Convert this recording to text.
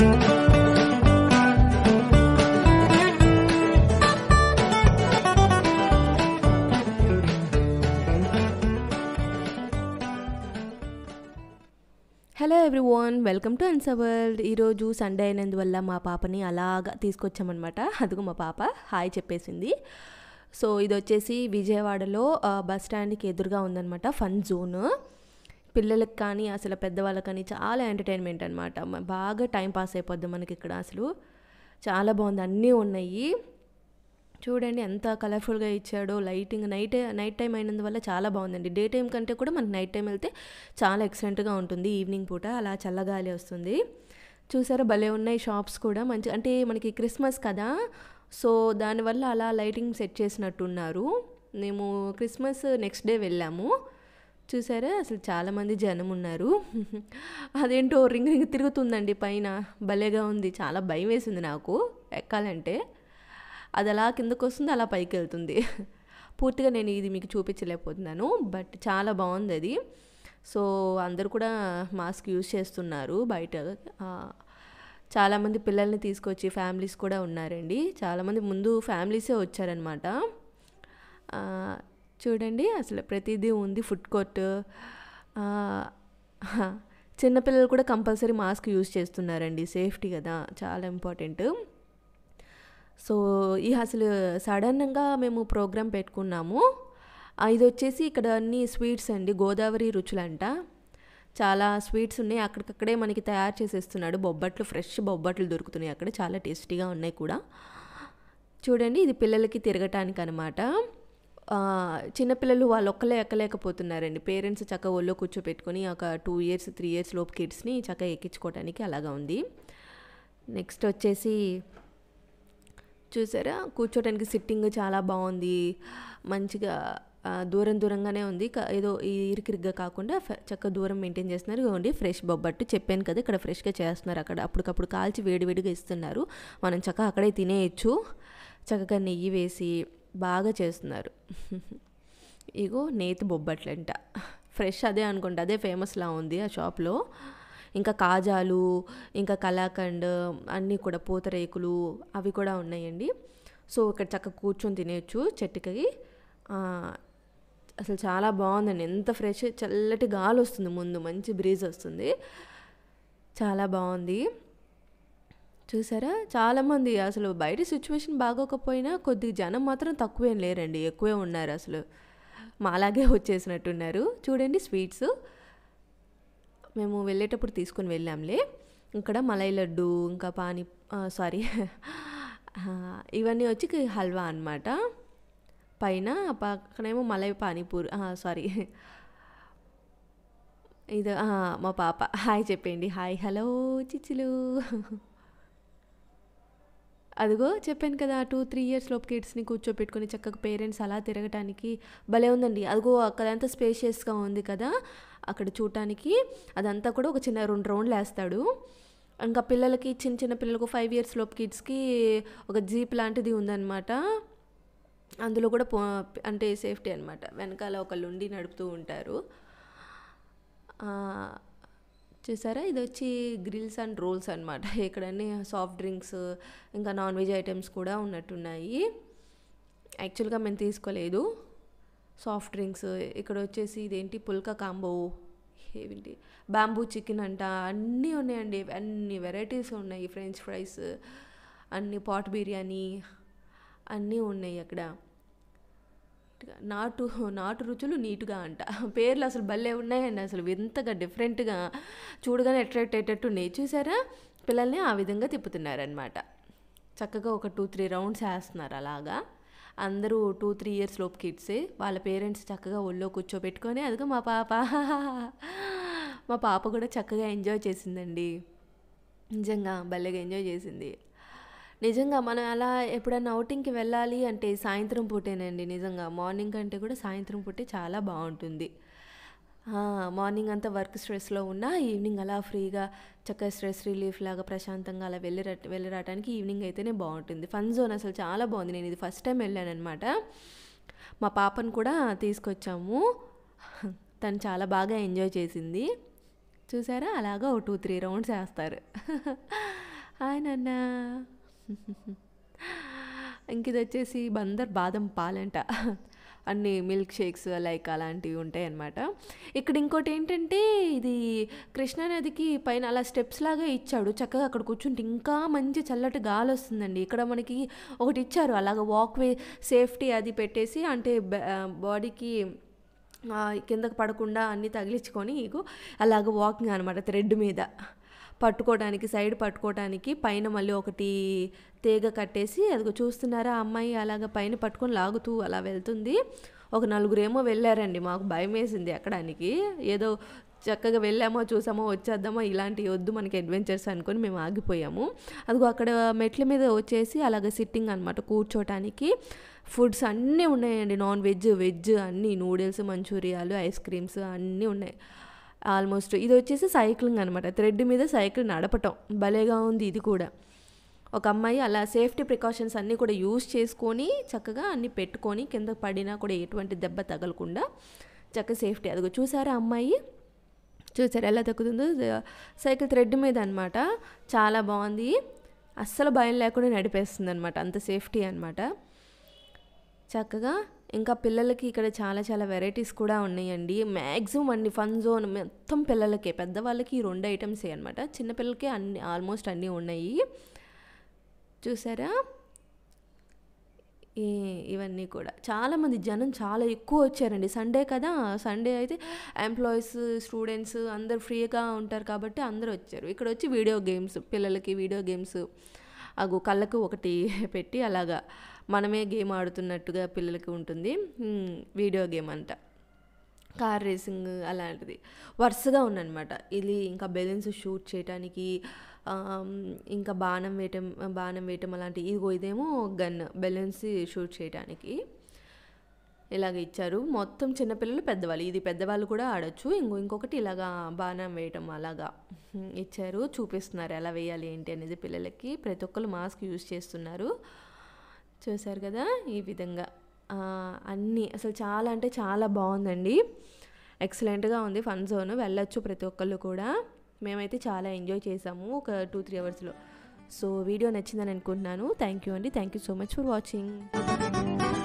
hello everyone welcome to answer world ఈరోజు Sunday అయినందువల్ల మా పాపని అలాగా తీసుకొచ్చామన్నమాట అదిగో మా పాప హాయ్ చెప్పేసింది సో ఇది వచ్చేసి విజయవాడలో బస్ స్టాండ్కి ఎదురుగా ఉందన్నమాట ఫన్ జోన్ పిల్లలకు కానీ అసలు పెద్దవాళ్ళకి కానీ చాలా ఎంటర్టైన్మెంట్ అనమాట బాగా టైం పాస్ అయిపోద్ది మనకి ఇక్కడ అసలు చాలా బాగుంది అన్నీ ఉన్నాయి చూడండి ఎంత కలర్ఫుల్గా ఇచ్చాడో లైటింగ్ నైట్ నైట్ టైం అయినందువల్ల చాలా బాగుందండి డే టైం కంటే కూడా మనకి నైట్ టైం వెళ్తే చాలా ఎక్సలెంట్గా ఉంటుంది ఈవినింగ్ పూట అలా చల్లగాలి వస్తుంది చూసారా భలే ఉన్నాయి షాప్స్ కూడా మంచి అంటే మనకి క్రిస్మస్ కదా సో దానివల్ల అలా లైటింగ్ సెట్ చేసినట్టున్నారు మేము క్రిస్మస్ నెక్స్ట్ డే వెళ్ళాము చూసారా అసలు చాలామంది జనం ఉన్నారు అదేంటో రింగ్ రింగ్ తిరుగుతుందండి పైన భలేగా ఉంది చాలా భయం వేసింది నాకు ఎక్కాలంటే అది అలా కిందకు వస్తుంది అలా పైకి వెళ్తుంది పూర్తిగా నేను ఇది మీకు చూపించలేకపోతున్నాను బట్ చాలా బాగుంది అది సో అందరు కూడా మాస్క్ యూజ్ చేస్తున్నారు బయట చాలామంది పిల్లల్ని తీసుకొచ్చి ఫ్యామిలీస్ కూడా ఉన్నారండి చాలామంది ముందు ఫ్యామిలీసే వచ్చారనమాట చూడండి అసలు ప్రతిదీ ఉంది ఫుడ్ కోర్ట్ చిన్నపిల్లలు కూడా కంపల్సరీ మాస్క్ యూజ్ చేస్తున్నారండి సేఫ్టీ కదా చాలా ఇంపార్టెంట్ సో ఈ అసలు సడన్గా మేము ప్రోగ్రాం పెట్టుకున్నాము ఇది వచ్చేసి ఇక్కడ అన్ని స్వీట్స్ అండి గోదావరి రుచులంట చాలా స్వీట్స్ ఉన్నాయి అక్కడికక్కడే మనకి తయారు చేసేస్తున్నాడు బొబ్బట్లు ఫ్రెష్ బొబ్బట్లు దొరుకుతున్నాయి అక్కడ చాలా టేస్టీగా ఉన్నాయి కూడా చూడండి ఇది పిల్లలకి తిరగటానికి అనమాట చిన్నపిల్లలు వాళ్ళు ఒక్కలే ఎక్కలేకపోతున్నారండి పేరెంట్స్ చక్క ఒళ్ళో కూర్చోపెట్టుకొని ఒక టూ ఇయర్స్ త్రీ ఇయర్స్ లోపు కిడ్స్ని చక్క ఎక్కించుకోవడానికి అలాగా ఉంది నెక్స్ట్ వచ్చేసి చూసారా కూర్చోడానికి సిట్టింగ్ చాలా బాగుంది మంచిగా దూరం దూరంగానే ఉంది ఏదో ఇరికిరిగ్గా కాకుండా చక్క దూరం మెయింటైన్ చేస్తున్నారు ఇవ్వండి ఫ్రెష్ బొబ్బట్టు చెప్పాను కదా ఇక్కడ ఫ్రెష్గా చేస్తున్నారు అక్కడ అప్పటికప్పుడు కాల్చి వేడివేడిగా ఇస్తున్నారు మనం చక్క అక్కడే తినేయచ్చు చక్కగా నెయ్యి వేసి బాగా చేస్తున్నారు ఇగో నేతి బొబ్బట్లంట ఫ్రెష్ అదే అనుకుంటా అదే ఫేమస్లా ఉంది ఆ షాప్లో ఇంకా కాజాలు ఇంకా కలాకండ్ అన్నీ కూడా పూతరేకులు అవి కూడా ఉన్నాయండి సో ఇక్కడ చక్కగా కూర్చొని తినేయచ్చు చెట్టుకి అసలు చాలా బాగుందండి ఎంత ఫ్రెష్ చల్లటి గాలి వస్తుంది ముందు మంచి బ్రీజ్ వస్తుంది చాలా బాగుంది చూసారా చాలామంది అసలు బయట సిచ్యువేషన్ బాగోకపోయినా కొద్ది జనం మాత్రం తక్కువేం లేరండి ఎక్కువే ఉన్నారు అసలు మాలాగే వచ్చేసినట్టున్నారు చూడండి స్వీట్స్ మేము వెళ్ళేటప్పుడు తీసుకొని వెళ్ళాంలే ఇక్కడ మలై లడ్డు ఇంకా పానీ సారీ ఇవన్నీ వచ్చి హల్వా అనమాట పైన పక్కనేమో మలై పానీపూరి సారీ ఇది మా పాప హాయ్ చెప్పండి హాయ్ హలో చిచ్చులు అదిగో చెప్పాను కదా టూ త్రీ ఇయర్స్ లోపు కిడ్స్ని కూర్చోపెట్టుకుని చక్కగా పేరెంట్స్ అలా తిరగటానికి భలే ఉందండి అదిగో అక్కడంతా స్పేషియస్గా ఉంది కదా అక్కడ చూడటానికి అదంతా కూడా ఒక చిన్న రెండు రౌండ్లు వేస్తాడు ఇంకా పిల్లలకి చిన్న చిన్న పిల్లలకు ఫైవ్ ఇయర్స్ లోపు కిడ్స్కి ఒక జీప్ లాంటిది ఉందన్నమాట అందులో కూడా పో అంటే సేఫ్టీ అనమాట వెనకాల ఒకళ్ళు ఉండి నడుపుతూ ఉంటారు చూసారా ఇది వచ్చి గ్రిల్స్ అండ్ రోల్స్ అనమాట ఇక్కడన్నీ సాఫ్ట్ డ్రింక్స్ ఇంకా నాన్ వెజ్ ఐటమ్స్ కూడా ఉన్నట్టున్నాయి యాక్చువల్గా మేము తీసుకోలేదు సాఫ్ట్ డ్రింక్స్ ఇక్కడ వచ్చేసి ఇదేంటి పుల్కా కాంబో ఏమిటి బ్యాంబూ చికెన్ అంట అన్నీ ఉన్నాయండి అన్ని వెరైటీస్ ఉన్నాయి ఫ్రెంచ్ ఫ్రైస్ అన్ని పాట్ బిర్యానీ అన్నీ ఉన్నాయి అక్కడ కరెక్ట్గా నాటు నాటు రుచులు నీట్గా అంట పేర్లు అసలు భలే ఉన్నాయండి అసలు వింతగా డిఫరెంట్గా చూడగానే అట్రాక్ట్ అయ్యేటట్టు ఉన్నాయి చూసారా పిల్లల్ని ఆ విధంగా తిప్పుతున్నారనమాట చక్కగా ఒక టూ త్రీ రౌండ్స్ వేస్తున్నారు అలాగా అందరూ టూ త్రీ ఇయర్స్ లోపు కిడ్స్ వాళ్ళ పేరెంట్స్ చక్కగా ఒళ్ళో కూర్చోబెట్టుకొని అదిగా మా పాప మా పాప కూడా చక్కగా ఎంజాయ్ చేసిందండి నిజంగా భలేగా ఎంజాయ్ చేసింది నిజంగా మనం అలా ఎప్పుడైనా అవుటింగ్కి వెళ్ళాలి అంటే సాయంత్రం పూటేనండి నిజంగా మార్నింగ్ కంటే కూడా సాయంత్రం పూటే చాలా బాగుంటుంది మార్నింగ్ అంతా వర్క్ స్ట్రెస్లో ఉన్నా ఈవినింగ్ అలా ఫ్రీగా చక్కగా స్ట్రెస్ రిలీఫ్ లాగా ప్రశాంతంగా అలా వెళ్ళి వెళ్ళరాటానికి ఈవినింగ్ అయితేనే బాగుంటుంది ఫన్ జోన్ అసలు చాలా బాగుంది నేను ఇది ఫస్ట్ టైం వెళ్ళాను అనమాట మా పాపను కూడా తీసుకొచ్చాము తను చాలా బాగా ఎంజాయ్ చేసింది చూసారా అలాగా ఓ టూ త్రీ రౌండ్స్ వేస్తారు ఆయన ఇంక ఇది వచ్చేసి బందర్ బాదం పాలంట అన్ని మిల్క్ షేక్స్ లైక్ అలాంటివి ఉంటాయి అన్నమాట ఇక్కడ ఇంకోటి ఏంటంటే ఇది కృష్ణానదికి పైన అలా స్టెప్స్ లాగా ఇచ్చాడు చక్కగా అక్కడ కూర్చుంటే ఇంకా మంచి చల్లటి గాలి వస్తుందండి ఇక్కడ మనకి ఒకటి ఇచ్చారు అలాగ వాక్వే సేఫ్టీ అది పెట్టేసి అంటే బాడీకి కిందకు పడకుండా అన్నీ తగిలించుకొని ఇగో అలాగ వాకింగ్ అనమాట థ్రెడ్ మీద పట్టుకోవడానికి సైడ్ పట్టుకోవడానికి పైన మళ్ళీ ఒకటి తీగ కట్టేసి అదిగో చూస్తున్నారా అమ్మాయి అలాగ పైన పట్టుకొని లాగుతూ అలా వెళ్తుంది ఒక నలుగురేమో వెళ్ళారండి మాకు భయం వేసింది ఎక్కడానికి ఏదో చక్కగా వెళ్ళామో చూసామో వచ్చేద్దామో ఇలాంటి వద్దు మనకి అడ్వెంచర్స్ అనుకొని మేము ఆగిపోయాము అదిగో అక్కడ మెట్ల మీద వచ్చేసి అలాగ సిట్టింగ్ అనమాట కూర్చోటానికి ఫుడ్స్ అన్నీ ఉన్నాయండి నాన్ వెజ్ వెజ్ అన్నీ నూడిల్స్ మంచూరియాలు ఐస్ క్రీమ్స్ అన్నీ ఉన్నాయి ఆల్మోస్ట్ ఇది వచ్చేసి సైక్లింగ్ అనమాట థ్రెడ్ మీద సైకిల్ నడపటం భలేగా ఉంది ఇది కూడా ఒక అమ్మాయి అలా సేఫ్టీ ప్రికాషన్స్ అన్నీ కూడా యూజ్ చేసుకొని చక్కగా అన్నీ పెట్టుకొని కింద పడినా కూడా ఎటువంటి దెబ్బ తగలకుండా చక్కగా సేఫ్టీ అదిగో చూసారా అమ్మాయి చూసారు ఎలా తగ్గుతుందో సైకిల్ థ్రెడ్ మీద అనమాట చాలా బాగుంది అస్సలు భయం లేకుండా నడిపేస్తుంది అనమాట అంత సేఫ్టీ అనమాట చక్కగా ఇంకా పిల్లలకి ఇక్కడ చాలా చాలా వెరైటీస్ కూడా ఉన్నాయండి మ్యాక్సిమం అన్ని ఫన్ జోన్ మొత్తం పిల్లలకే పెద్దవాళ్ళకి ఈ రెండు ఐటమ్సే అనమాట చిన్నపిల్లలకి అన్ని ఆల్మోస్ట్ అన్నీ ఉన్నాయి చూసారా ఇవన్నీ కూడా చాలామంది జనం చాలా ఎక్కువ వచ్చారండి సండే కదా సండే అయితే ఎంప్లాయీస్ స్టూడెంట్స్ అందరు ఫ్రీగా ఉంటారు కాబట్టి అందరూ వచ్చారు ఇక్కడ వచ్చి వీడియో గేమ్స్ పిల్లలకి వీడియో గేమ్స్ అగు కళ్ళకు ఒకటి పెట్టి అలాగా మనమే గేమ్ ఆడుతున్నట్టుగా పిల్లలకి ఉంటుంది వీడియో గేమ్ అంట కార్ రేసింగ్ అలాంటిది వరుసగా ఉందన్నమాట ఇది ఇంకా బెలూన్స్ షూట్ చేయడానికి ఇంకా బాణం వేయటం బాణం వేయటం అలాంటి ఇదిగో ఇదేమో గన్ బెలూన్స్ షూట్ చేయడానికి ఇలాగ ఇచ్చారు మొత్తం చిన్నపిల్లలు పెద్దవాళ్ళు ఇది పెద్దవాళ్ళు కూడా ఆడొచ్చు ఇంకో ఇంకొకటి ఇలాగా బాణం వేయటం అలాగా ఇచ్చారు చూపిస్తున్నారు ఎలా వేయాలి ఏంటి అనేది పిల్లలకి ప్రతి ఒక్కరు మాస్క్ యూజ్ చేస్తున్నారు చూశారు కదా ఈ విధంగా అన్నీ అసలు చాలా అంటే చాలా బాగుందండి ఎక్సలెంట్గా ఉంది ఫన్ జోన్ వెళ్ళొచ్చు ప్రతి ఒక్కళ్ళు కూడా మేమైతే చాలా ఎంజాయ్ చేసాము ఒక టూ త్రీ అవర్స్లో సో వీడియో నచ్చిందని అనుకుంటున్నాను థ్యాంక్ యూ అండి thank you so much for watching